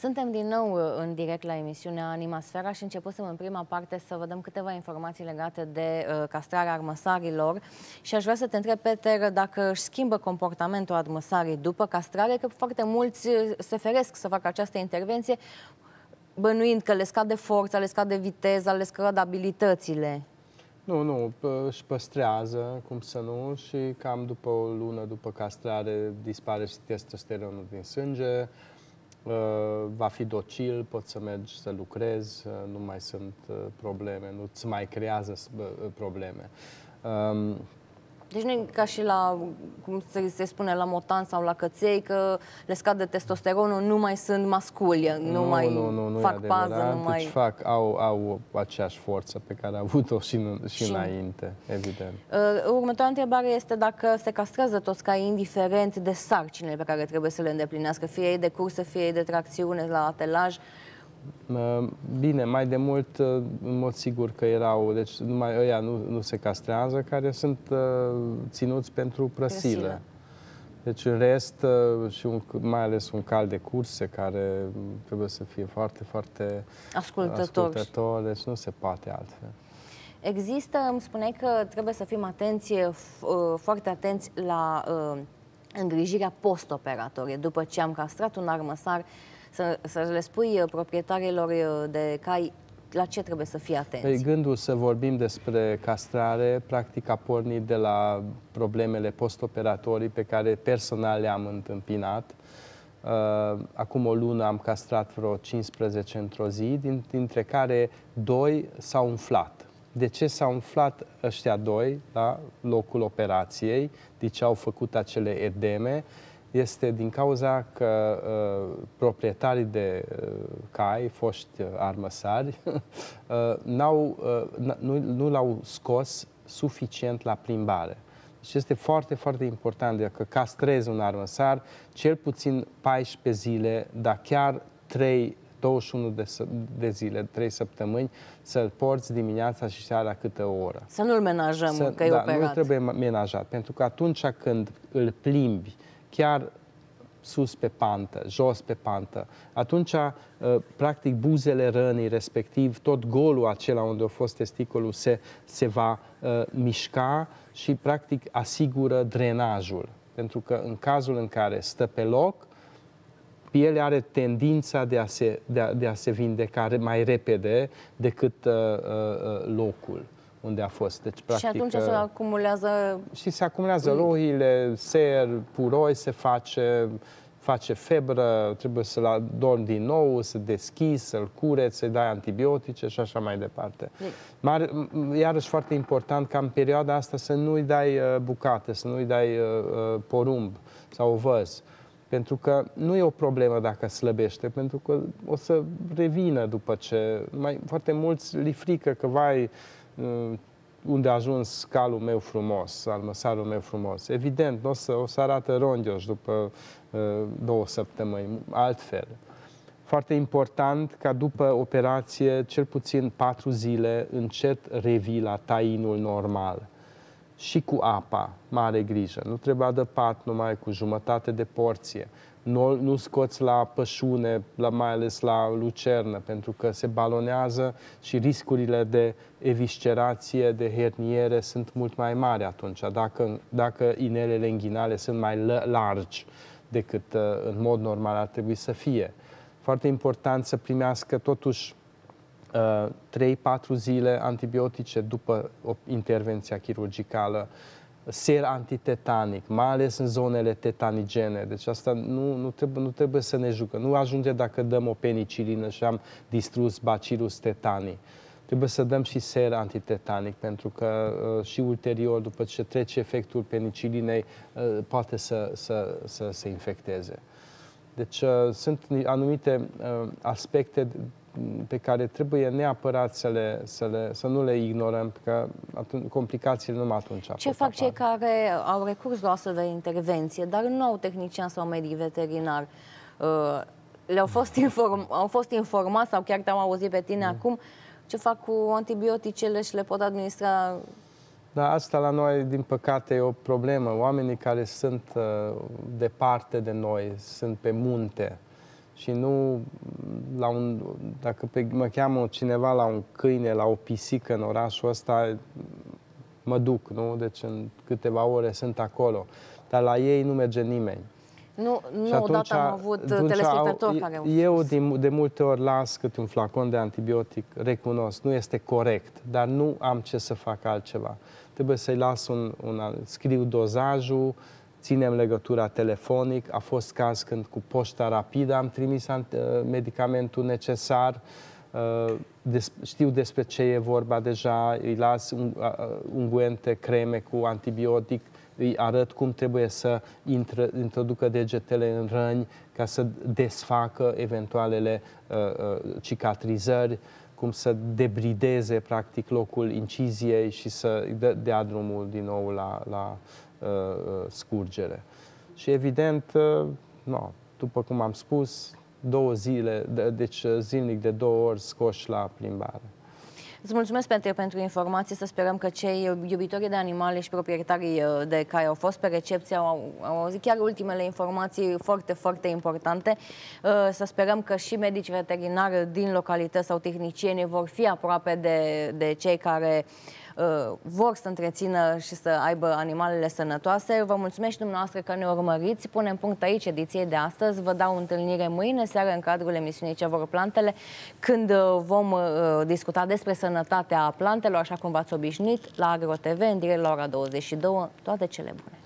Suntem din nou uh, în direct la emisiunea Animasfera și începusem în prima parte să vă dăm câteva informații legate de uh, castrarea armăsarilor și aș vrea să te întreb, Peter, dacă își schimbă comportamentul armăsarii după castrare, că foarte mulți uh, se feresc să facă această intervenție bănuind că le scade forța, le scade viteza, le scade abilitățile. Nu, nu, își păstrează, cum să nu, și cam după o lună după castrare dispare și testosteronul din sânge, Uh, va fi docil, poți să mergi să lucrezi, uh, nu mai sunt uh, probleme, nu-ți mai creează probleme. Um, deci nu e ca și la, cum se, spune, la motan sau la căței, că le scade testosteronul, nu mai sunt masculi, nu, nu mai nu, nu, nu fac pază, nu mai... fac, au, au aceeași forță pe care a avut-o și, și, și înainte, evident. Uh, următoarea întrebare este dacă se castrează toți ca indiferent de sarcinile pe care trebuie să le îndeplinească, fie ei de cursă, fie ei de tracțiune la atelaj, Ehm, bine, mai de mult, eh, în mod sigur că erau, deci numai ăia nu, nu se castrează, care sunt eh, ținuți pentru prăsilă. Deci în rest, eh, și un, mai ales un cal de curse care mm, trebuie să fie foarte, foarte ascultător, ascultător deci nu se poate altfel. Există, îmi spuneai că trebuie să fim atenți, foarte atenți la îngrijirea postoperatorie. După ce am castrat un armăsar, să, să le spui uh, proprietarilor uh, de cai la ce trebuie să fie atenți? Păi gândul să vorbim despre castrare, practic a pornit de la problemele postoperatorii pe care personal le-am întâmpinat. Uh, acum o lună am castrat vreo 15 într-o zi, dintre care doi s-au umflat. De ce s-au umflat ăștia doi la locul operației? De ce au făcut acele edeme? este din cauza că uh, proprietarii de uh, cai, foști uh, armăsari, uh, n-au, uh, nu, nu l-au scos suficient la plimbare. Deci este foarte, foarte important dacă castrezi un armăsar, cel puțin 14 zile, dar chiar 3 21 de, de zile, 3 săptămâni, să-l porți dimineața și seara câte o oră. Să nu-l menajăm, să, că e da, operat. nu trebuie menajat, pentru că atunci când îl plimbi, chiar sus pe pantă, jos pe pantă. Atunci, uh, practic, buzele rănii, respectiv tot golul acela unde a fost testicolul, se, se va uh, mișca și, practic, asigură drenajul. Pentru că în cazul în care stă pe loc, pielea are tendința de a se, de a, de a se vindeca mai repede decât uh, uh, uh locul unde a fost. Deci, practic, și atunci se uh, acumulează... Și se acumulează rohile, ser, puroi se face, face febră, trebuie să-l dormi din nou, să deschizi, să-l cureți, să-i dai antibiotice și așa mai departe. Mar, iarăși foarte important ca în perioada asta să nu-i dai uh, bucate, să nu-i dai uh, porumb sau văz. Pentru că nu e o problemă dacă slăbește, pentru că o să revină după ce... Mai, foarte mulți li frică că, vai, Uh, unde a ajuns calul meu frumos, măsarul meu frumos. Evident, o să, o să arată rondios după uh, două săptămâni, altfel. Foarte important ca după operație, cel puțin patru zile, încet revii la tainul normal și cu apa, mare grijă. Nu trebuie adăpat numai cu jumătate de porție nu, nu scoți la pășune, la, mai ales la lucernă, pentru că se balonează și riscurile de eviscerație, de herniere sunt mult mai mari atunci, dacă, dacă inelele inghinale sunt mai largi decât uh, în mod normal ar trebui să fie. Foarte important să primească totuși 3-4 uh, zile antibiotice după intervenția chirurgicală ser antitetanic, mai ales în zonele tetanigene, Deci asta nu, nu, trebuie, nu trebuie să ne jucă. Nu ajunge dacă dăm o penicilină și am distrus bacillus tetanii. Trebuie să dăm și ser antitetanic, pentru că uh, și ulterior, după ce trece efectul penicilinei, uh, poate să, să, să se infecteze. Deci uh, sunt anumite uh, aspecte pe care trebuie neapărat să, le, să, le, să nu le ignorăm, că atunci, complicațiile numai atunci Ce fac cei care au recurs la astfel de intervenție, dar nu au tehnician sau medic veterinar? Uh, le-au fost, inform, au fost informați sau chiar te-am auzit pe tine mm. acum, ce fac cu antibioticele și le pot administra Da, asta la noi, din păcate, e o problemă. Oamenii care sunt uh, departe de noi, sunt pe munte și nu la un, dacă pe, mă cheamă cineva la un câine, la o pisică în orașul ăsta, mă duc, nu? Deci în câteva ore sunt acolo. Dar la ei nu merge nimeni. Nu, nu atunci, odată am avut telespectatori care au Eu de, de multe ori las câte un flacon de antibiotic, recunosc, nu este corect, dar nu am ce să fac altceva. Trebuie să-i las un, un, scriu dozajul, ținem legătura telefonic, a fost caz când cu poșta rapidă am trimis uh, medicamentul necesar, uh, știu despre ce e vorba deja, îi las uh, unguente, creme cu antibiotic, îi arăt cum trebuie să intră, introducă degetele în răni ca să desfacă eventualele uh, cicatrizări, cum să debrideze practic locul inciziei și să dea drumul din nou la, la Uh, uh, scurgere. Și evident, uh, no, după cum am spus, două zile, deci zilnic de două ori scoși la plimbare. Îți mulțumesc, pentru, pentru informații. Să sperăm că cei iubitori de animale și proprietarii uh, de care au fost pe recepție au, au auzit chiar ultimele informații foarte, foarte importante. Uh, să sperăm că și medici veterinari din localități sau tehnicieni vor fi aproape de, de cei care uh, vor să întrețină și să aibă animalele sănătoase. Vă mulțumesc și dumneavoastră că ne urmăriți. Punem punct aici ediției de astăzi. Vă dau întâlnire mâine seară în cadrul emisiunii Ce vor plantele, când vom discuta despre sănătate sănătatea plantelor, așa cum v-ați obișnuit, la AgroTV, în direct la ora 22. Toate cele bune!